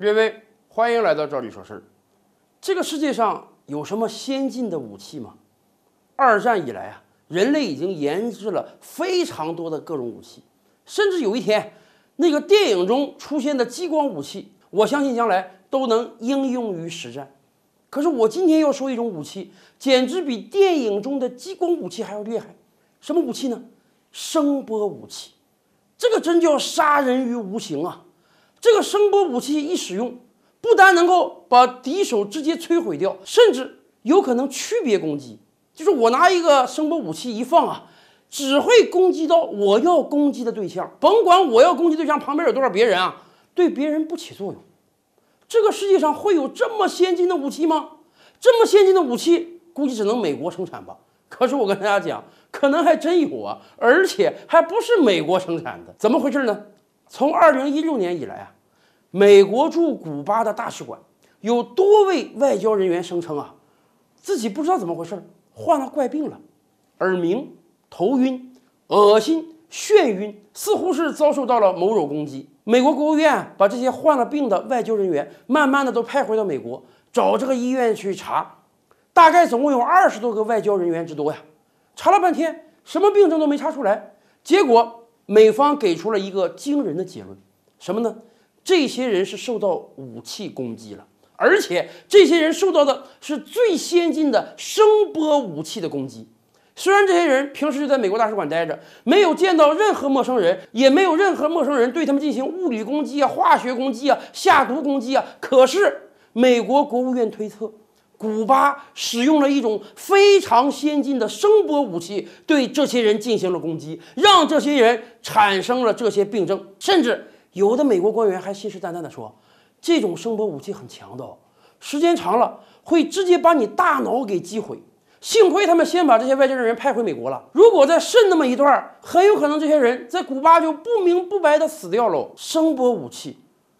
各位，欢迎来到赵里说事儿。这个世界上有什么先进的武器吗？二战以来啊，人类已经研制了非常多的各种武器，甚至有一天，那个电影中出现的激光武器，我相信将来都能应用于实战。可是我今天要说一种武器，简直比电影中的激光武器还要厉害。什么武器呢？声波武器。这个真叫杀人于无形啊！这个声波武器一使用，不单能够把敌手直接摧毁掉，甚至有可能区别攻击。就是我拿一个声波武器一放啊，只会攻击到我要攻击的对象，甭管我要攻击对象旁边有多少别人啊，对别人不起作用。这个世界上会有这么先进的武器吗？这么先进的武器估计只能美国生产吧？可是我跟大家讲，可能还真有啊，而且还不是美国生产的，怎么回事呢？从二零一六年以来啊。美国驻古巴的大使馆有多位外交人员声称啊，自己不知道怎么回事，患了怪病了，耳鸣、头晕、恶心、眩晕，似乎是遭受到了某种攻击。美国国务院把这些患了病的外交人员慢慢的都派回到美国，找这个医院去查，大概总共有二十多个外交人员之多呀，查了半天，什么病症都没查出来，结果美方给出了一个惊人的结论，什么呢？这些人是受到武器攻击了，而且这些人受到的是最先进的声波武器的攻击。虽然这些人平时就在美国大使馆待着，没有见到任何陌生人，也没有任何陌生人对他们进行物理攻击啊、化学攻击啊、下毒攻击啊，可是美国国务院推测，古巴使用了一种非常先进的声波武器对这些人进行了攻击，让这些人产生了这些病症，甚至。有的美国官员还信誓旦旦的说，这种声波武器很强的，时间长了会直接把你大脑给击毁。幸亏他们先把这些外星人派回美国了，如果再剩那么一段儿，很有可能这些人在古巴就不明不白的死掉喽。声波武器，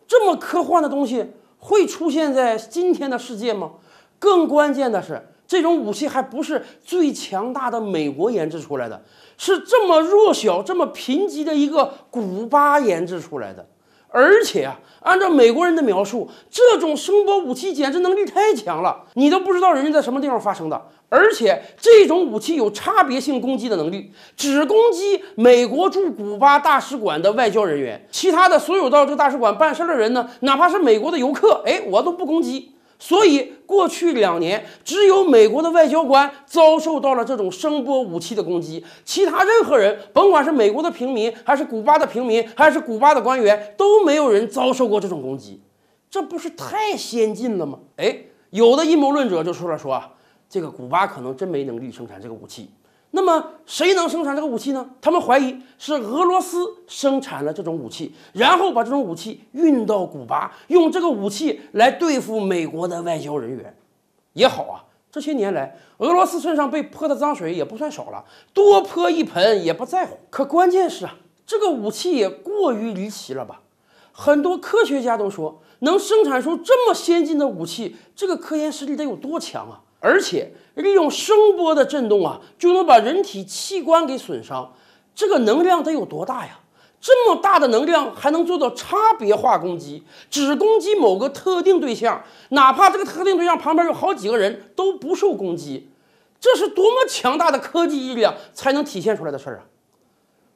这么科幻的东西会出现在今天的世界吗？更关键的是。这种武器还不是最强大的，美国研制出来的，是这么弱小、这么贫瘠的一个古巴研制出来的。而且啊，按照美国人的描述，这种声波武器简直能力太强了，你都不知道人家在什么地方发生的。而且这种武器有差别性攻击的能力，只攻击美国驻古巴大使馆的外交人员，其他的所有到这大使馆办事的人呢，哪怕是美国的游客，哎，我都不攻击。所以，过去两年，只有美国的外交官遭受到了这种声波武器的攻击，其他任何人，甭管是美国的平民，还是古巴的平民，还是古巴的官员，都没有人遭受过这种攻击。这不是太先进了吗？哎，有的阴谋论者就出来说，啊，这个古巴可能真没能力生产这个武器。那么，谁能生产这个武器呢？他们怀疑是俄罗斯生产了这种武器，然后把这种武器运到古巴，用这个武器来对付美国的外交人员，也好啊。这些年来，俄罗斯身上被泼的脏水也不算少了，多泼一盆也不在乎。可关键是啊，这个武器也过于离奇了吧？很多科学家都说，能生产出这么先进的武器，这个科研实力得有多强啊？而且利用声波的震动啊，就能把人体器官给损伤。这个能量得有多大呀？这么大的能量还能做到差别化攻击，只攻击某个特定对象，哪怕这个特定对象旁边有好几个人都不受攻击，这是多么强大的科技力量才能体现出来的事儿啊！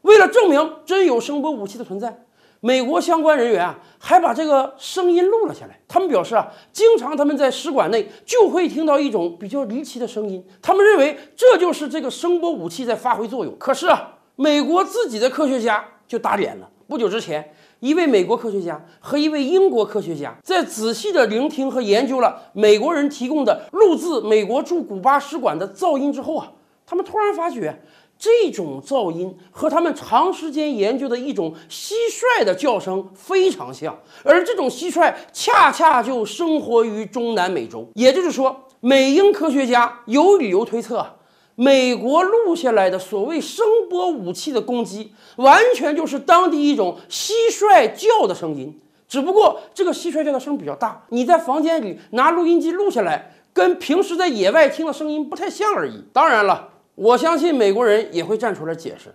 为了证明真有声波武器的存在。美国相关人员啊，还把这个声音录了下来。他们表示啊，经常他们在使馆内就会听到一种比较离奇的声音。他们认为这就是这个声波武器在发挥作用。可是啊，美国自己的科学家就打脸了。不久之前，一位美国科学家和一位英国科学家在仔细地聆听和研究了美国人提供的录制美国驻古巴使馆的噪音之后啊，他们突然发觉。这种噪音和他们长时间研究的一种蟋蟀的叫声非常像，而这种蟋蟀恰恰就生活于中南美洲。也就是说，美英科学家有理由推测，美国录下来的所谓声波武器的攻击，完全就是当地一种蟋蟀叫的声音。只不过这个蟋蟀叫的声比较大，你在房间里拿录音机录下来，跟平时在野外听的声音不太像而已。当然了。我相信美国人也会站出来解释，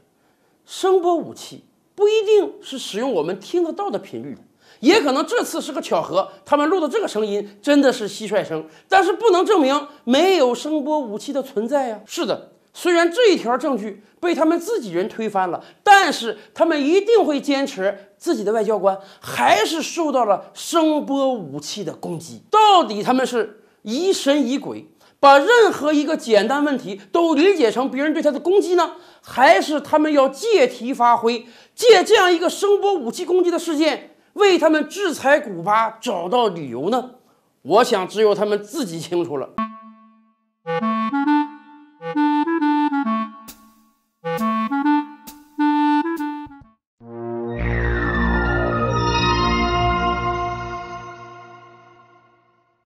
声波武器不一定是使用我们听得到的频率，也可能这次是个巧合，他们录的这个声音真的是蟋蟀声，但是不能证明没有声波武器的存在呀。是的，虽然这一条证据被他们自己人推翻了，但是他们一定会坚持自己的外交官还是受到了声波武器的攻击，到底他们是疑神疑鬼。把任何一个简单问题都理解成别人对他的攻击呢，还是他们要借题发挥，借这样一个声波武器攻击的事件为他们制裁古巴找到理由呢？我想只有他们自己清楚了。